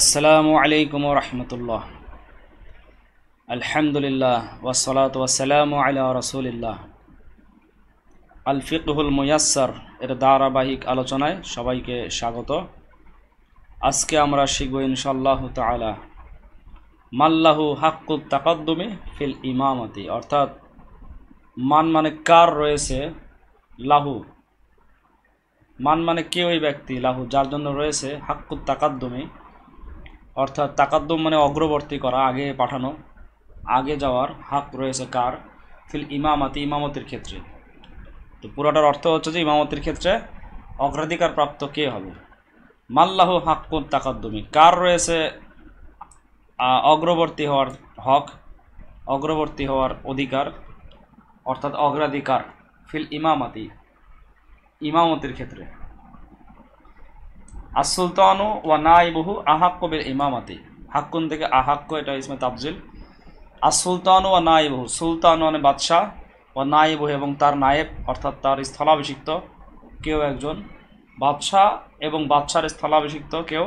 আসসালামু আলাইকুম রহমতুল্লাহ আলহামদুলিল্লাহ ওয়াসলাত ওয়াসালাম আলা রসুলিল্লাহ আল ফিকহুল মুয়াসসার এর ধারাবাহিক আলোচনায় সবাইকে স্বাগত আজকে আমরা শিখব ইনশাল্লাহ তালা মাল্লাহু হাক্কু তাকাদ্দুমি ফিল ইমামতি অর্থাৎ মান মানে কার রয়েছে লাহু মান মানে কে ওই ব্যক্তি লাহু যার জন্য রয়েছে হাক্কু তাকাদ্দুমি অর্থাৎ তাকাদ্দম মানে অগ্রবর্তী করা আগে পাঠানো আগে যাওয়ার হাক রয়েছে কার ফিল ইমামাতি ইমামতির ক্ষেত্রে তো পুরোটার অর্থ হচ্ছে যে ইমামতির ক্ষেত্রে অগ্রাধিকার প্রাপ্ত কে হবে মাল্লাহ হাক্কুন তাকাদ্দমি কার রয়েছে অগ্রবর্তী হওয়ার হক অগ্রবর্তী হওয়ার অধিকার অর্থাৎ অগ্রাধিকার ফিল ইমামাতি ইমামতির ক্ষেত্রে আর সুলতানু ওয়া নাইবহু আহাক্য বের ইমামাতি হাক্কুন থেকে আহাক্য এটা ইসমে তাফজিল আর সুলতানু ওয়া নাইবহু সুলতান মানে বাদশাহ ওয়া নাইবহু এবং তার নায়েব অর্থাৎ তার স্থলাভিষিক্ত কেউ একজন বাদশাহ এবং বাদশার স্থলাভিষিক্ত কেউ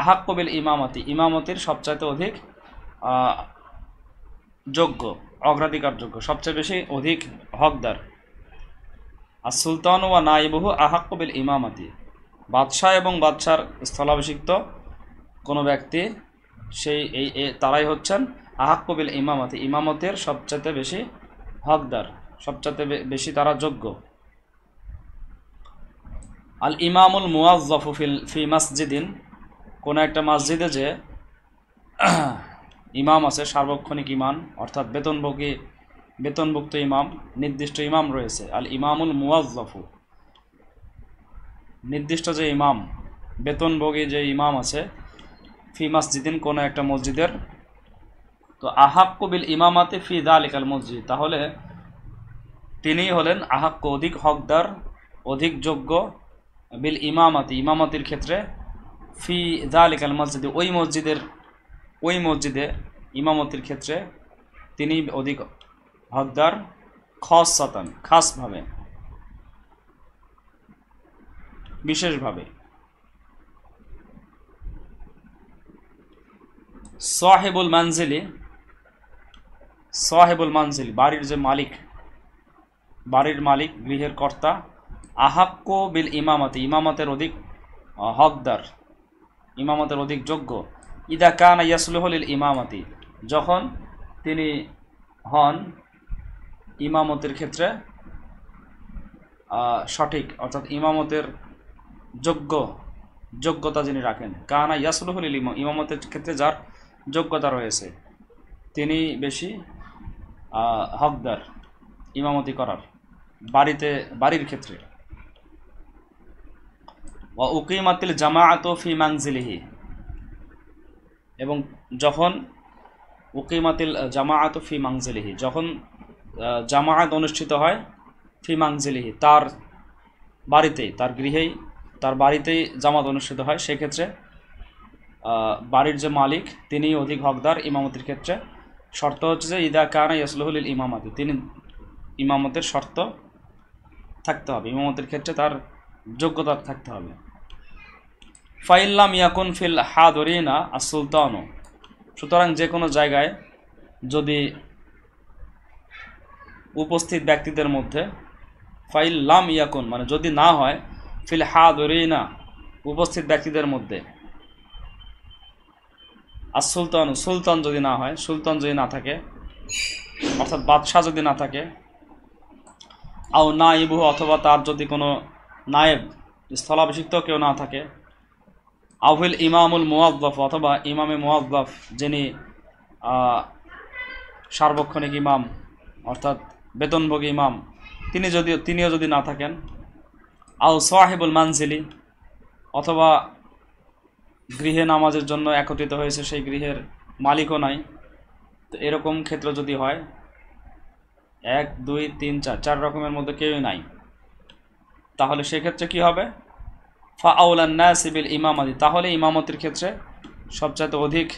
আহাক্য বিল ইমামতি ইমামতির সবচাইতে অধিক যোগ্য অগ্রাধিকারযোগ্য সবচেয়ে বেশি অধিক হকদার আর সুলতান ওয়া নাইবহু আহাক্য বিল ইমামতি বাদশাহ এবং বাদশার স্থলাভিষিক্ত কোনো ব্যক্তি সেই এই তারাই হচ্ছেন আহাক্কবিল ইমামতি ইমামতের সবচেয়ে বেশি হকদার সবচেয়ে বেশি তারা যোগ্য আল ইমামুল মুআফুফিল ফি মাসজিদিন কোনো একটা মসজিদে যে ইমাম আছে সার্বক্ষণিক ইমাম অর্থাৎ বেতনভোগী বেতনভুক্ত ইমাম নির্দিষ্ট ইমাম রয়েছে আল ইমামুল জফু নির্দিষ্ট যে ইমাম বেতনভোগী যে ইমাম আছে ফি মসজিদিন কোনো একটা মসজিদের তো আহাক্কু বিল ইমামাতে ফি দা আলিকাল মসজিদ তাহলে তিনি হলেন আহাক্কু অধিক হকদার অধিক যোগ্য বিল ইমামাতি ইমামাতির ক্ষেত্রে ফি দা আলিকাল মসজিদে ওই মসজিদের ওই মসজিদে ইমামতির ক্ষেত্রে তিনি অধিক হকদার খস সাতান খাসভাবে বিশেষভাবে সাহেবুল মানজিলি সাহেবুল মানজিল বাড়ির যে মালিক বাড়ির মালিক গৃহের কর্তা আহাক্য বিল ইমামতি ইমামতের অধিক হকদার ইমামতের অধিক যোগ্য ইদা কান ইয়াসলুহলিল ইমামাতি যখন তিনি হন ইমামতের ক্ষেত্রে সঠিক অর্থাৎ ইমামতের যোগ্য যোগ্যতা যিনি রাখেন কানা ইয়াসলুহুল ইলিম ইমামতের ক্ষেত্রে যার যোগ্যতা রয়েছে তিনি বেশি হকদার ইমামতি করার বাড়িতে বাড়ির ক্ষেত্রে ও উকিমাতিল জামায়াত ফি মাংজিলিহি এবং যখন উকিমাতিল জামাআত ফি মাংজিলিহি যখন জামাআত অনুষ্ঠিত হয় ফি মাংজিলিহি তার বাড়িতেই তার গৃহেই তার বাড়িতেই জামাত অনুষ্ঠিত হয় সেক্ষেত্রে বাড়ির যে মালিক তিনি অধিক হকদার ইমামতির ক্ষেত্রে শর্ত হচ্ছে যে ইদা কানা ইয়াসলহুল ইমামাতি তিনি ইমামতের শর্ত থাকতে হবে ইমামতের ক্ষেত্রে তার যোগ্যতা থাকতে হবে ফাইল্লাম ইয়াকুন ফিল হাদরিনা আর সুলতানও সুতরাং যে কোনো জায়গায় যদি উপস্থিত ব্যক্তিদের মধ্যে ফাইল লাম ইয়াকুন মানে যদি না হয় ফিল হাদা উপস্থিত ব্যক্তিদের মধ্যে আর সুলতান সুলতান যদি না হয় সুলতান যদি না থাকে অর্থাৎ বাদশাহ যদি না থাকে আও না ইবু অথবা তার যদি কোনো নায়েব স্থলাভিষিক্ত কেউ না থাকে আউহিল ইমামুল মুআফ অথবা ইমামে মুআফ যিনি সার্বক্ষণিক ইমাম অর্থাৎ বেতনভোগী ইমাম তিনি যদি তিনিও যদি না থাকেন আল সাহেবুল মানজিলি অথবা গৃহে নামাজের জন্য একত্রিত হয়েছে সেই গৃহের মালিকও নাই তো এরকম ক্ষেত্র যদি হয় এক দুই তিন চার চার রকমের মধ্যে কেউই নাই তাহলে সেক্ষেত্রে কি হবে ফা না সিবিল ইমামাদি তাহলে ইমামতির ক্ষেত্রে সবচাইতে অধিক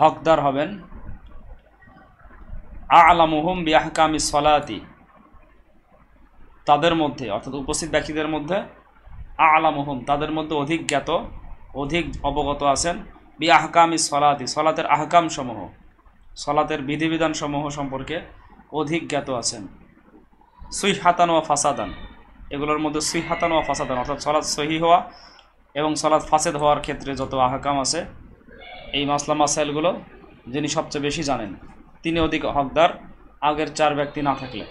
হকদার হবেন আলামুহম বিয়াহকামি সলাতি তাদের মধ্যে অর্থাৎ উপস্থিত ব্যক্তিদের মধ্যে আলামহম তাদের মধ্যে অধিক জ্ঞাত অধিক অবগত আছেন বি আহকামি সলাতি সলাতের আহকাম সমূহ সলাতের বিধিবিধান সমূহ সম্পর্কে অধিক জ্ঞাত আছেন সুই হাতান ওয়া ফাসাদান এগুলোর মধ্যে সুই হাতান ওয়া ফাসাদান অর্থাৎ সলাৎ সহি হওয়া এবং সলাৎ ফাসেদ হওয়ার ক্ষেত্রে যত আহকাম আছে এই মাসলা মাসাইলগুলো যিনি সবচেয়ে বেশি জানেন তিনি অধিক হকদার আগের চার ব্যক্তি না থাকলে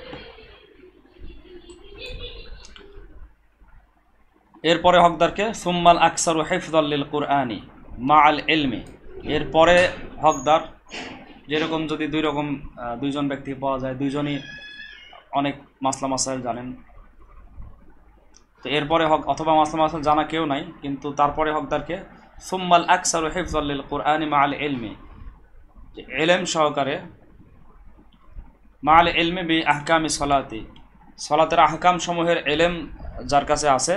এরপরে হকদারকে সুম্মাল আকসারু হেফদুল্লিল কুরআনি মা আল এলমি এরপরে হকদার যেরকম যদি দুই রকম দুইজন ব্যক্তি পাওয়া যায় দুইজনই অনেক মাসলা মাসাইল জানেন তো এরপরে হক অথবা মাসলা মাসাইল জানা কেউ নাই কিন্তু তারপরে হকদারকে সুম্মাল আকসারু হেফজুল্লিল কোরআনি মা আল এলমি এলেম সহকারে মা আল এলমি বি আহকামি সলাতি সলাতের আহকাম সমূহের এলেম যার কাছে আছে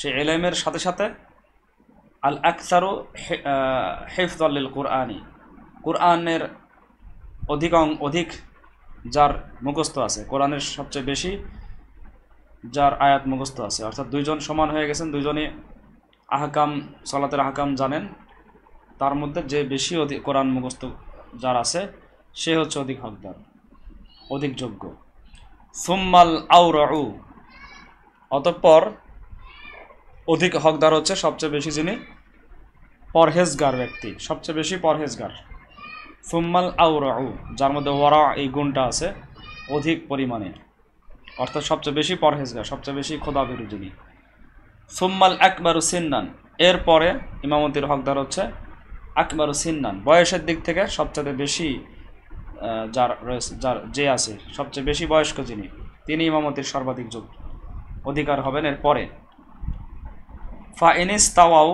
সে এলেমের সাথে সাথে আল আকসারও হেফজল্লিল কোরআনি কোরআনের অধিকং অধিক যার মুখস্থ আছে কোরআনের সবচেয়ে বেশি যার আয়াত মুখস্থ আছে অর্থাৎ দুইজন সমান হয়ে গেছেন দুইজনই আহকাম সলাতের আহকাম জানেন তার মধ্যে যে বেশি অধিক কোরআন মুখস্থ যার আছে সে হচ্ছে অধিক হকদার অধিক যোগ্য সুম্মাল আউরউ অতঃপর অধিক হকদার হচ্ছে সবচেয়ে বেশি যিনি পরহেজগার ব্যক্তি সবচেয়ে বেশি পরহেজগার ফুম্মাল আউরাউ যার মধ্যে ওয়ারা এই গুণটা আছে অধিক পরিমাণে অর্থাৎ সবচেয়ে বেশি পরহেজগার সবচেয়ে বেশি খোদাবিরু যিনি ফুম্মাল আকবর সিন্নান এরপরে ইমামতির হকদার হচ্ছে আকবর সিন্নান বয়সের দিক থেকে সবচেয়ে বেশি যার রয়েছে যার যে আছে সবচেয়ে বেশি বয়স্ক যিনি তিনি ইমামতির সর্বাধিক যোগ অধিকার হবেন এরপরে ফা ইনিস তাওয়াও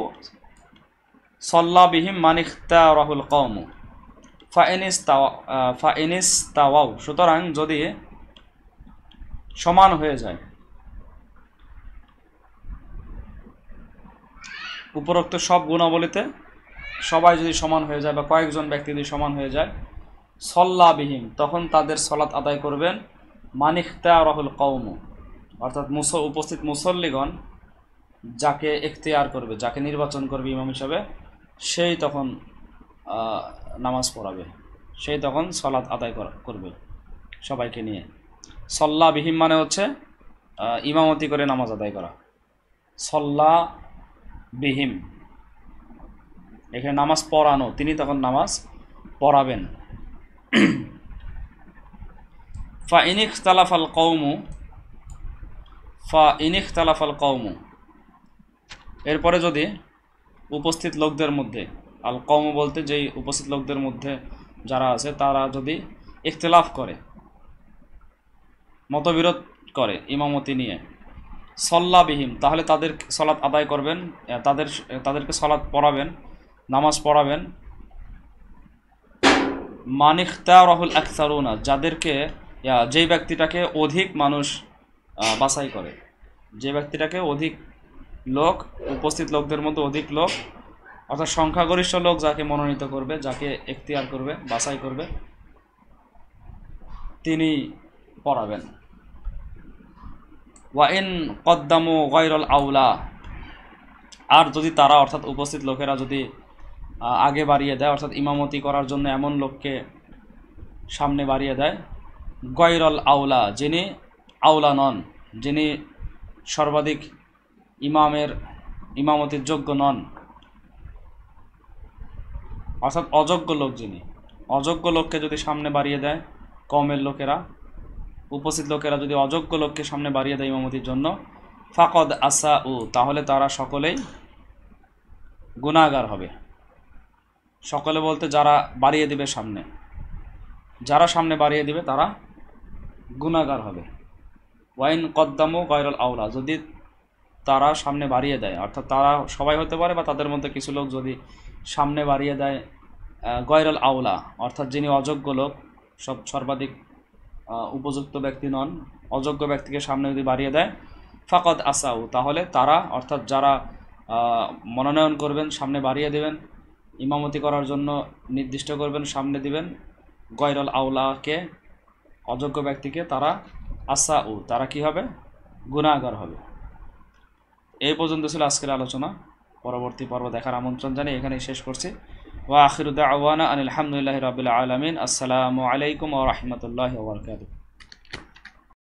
মানিখতা রাহুল কৌমু ফা ইনিস তাওয়া তাওয়াও সুতরাং যদি সমান হয়ে যায় উপরোক্ত সব গুণাবলীতে সবাই যদি সমান হয়ে যায় বা কয়েকজন ব্যক্তি যদি সমান হয়ে যায় সল্লাবিহীন তখন তাদের সলাৎ আদায় করবেন মানিখতা রাহুল কৌম অর্থাৎ মুস উপস্থিত মুসল্লিগণ যাকে এখতিয়ার করবে যাকে নির্বাচন করবে ইমাম হিসাবে সেই তখন নামাজ পড়াবে সেই তখন সলাদ আদায় করবে সবাইকে নিয়ে সল্লা বিহিম মানে হচ্ছে ইমামতি করে নামাজ আদায় করা সল্লা বিহিম এখানে নামাজ পড়ানো তিনি তখন নামাজ পড়াবেন ফা ইনিখ তালাফাল কৌমু ফা ইনিখ তালাফাল কৌমু এরপরে যদি উপস্থিত লোকদের মধ্যে আল কম বলতে যেই উপস্থিত লোকদের মধ্যে যারা আছে তারা যদি ইখতলাফ করে মতবিরোধ করে ইমামতি নিয়ে সল্লাবিহীন তাহলে তাদের সলাৎ আদায় করবেন তাদের তাদেরকে সলাৎ পড়াবেন নামাজ পড়াবেন মানিকতা রহুল আখতারুনা যাদেরকে যেই ব্যক্তিটাকে অধিক মানুষ বাছাই করে যে ব্যক্তিটাকে অধিক লোক উপস্থিত লোকদের মধ্যে অধিক লোক অর্থাৎ সংখ্যাগরিষ্ঠ লোক যাকে মনোনীত করবে যাকে এখতিয়ার করবে বাছাই করবে তিনি পড়াবেন ওয়াইন কদ্দামু গাইরল আউলা আর যদি তারা অর্থাৎ উপস্থিত লোকেরা যদি আগে বাড়িয়ে দেয় অর্থাৎ ইমামতি করার জন্য এমন লোককে সামনে বাড়িয়ে দেয় গয়রল আউলা যিনি আউলা নন যিনি সর্বাধিক ইমামের ইমামতির যোগ্য নন অর্থাৎ অযোগ্য লোক যিনি অযোগ্য লোককে যদি সামনে বাড়িয়ে দেয় কমের লোকেরা উপস্থিত লোকেরা যদি অযোগ্য লোককে সামনে বাড়িয়ে দেয় ইমামতির জন্য ফাকদ আসা উ তাহলে তারা সকলেই গুণাগার হবে সকলে বলতে যারা বাড়িয়ে দিবে সামনে যারা সামনে বাড়িয়ে দিবে তারা গুণাগার হবে ওয়াইন কদ্দামু গয়রল আউলা যদি তারা সামনে বাড়িয়ে দেয় অর্থাৎ তারা সবাই হতে পারে বা তাদের মধ্যে কিছু লোক যদি সামনে বাড়িয়ে দেয় গয়রাল আওলা অর্থাৎ যিনি অযোগ্য লোক সব সর্বাধিক উপযুক্ত ব্যক্তি নন অযোগ্য ব্যক্তিকে সামনে যদি বাড়িয়ে দেয় ফাকত আসাউ তাহলে তারা অর্থাৎ যারা মনোনয়ন করবেন সামনে বাড়িয়ে দেবেন ইমামতি করার জন্য নির্দিষ্ট করবেন সামনে দিবেন গয়রাল আওলাকে অযোগ্য ব্যক্তিকে তারা আসাউ তারা কি হবে গুণাগর হবে এই পর্যন্ত ছিল আজকের আলোচনা পরবর্তী পর্ব দেখার আমন্ত্রণ জানিয়ে এখানেই শেষ করছি ওয়া আখিরুদ্দা আওয়ানা আনিল আলহামদুলিল্লাহ রবিল আলমিন আসসালামু আলাইকুম ও রহমতুল্লাহ ওবরকাতু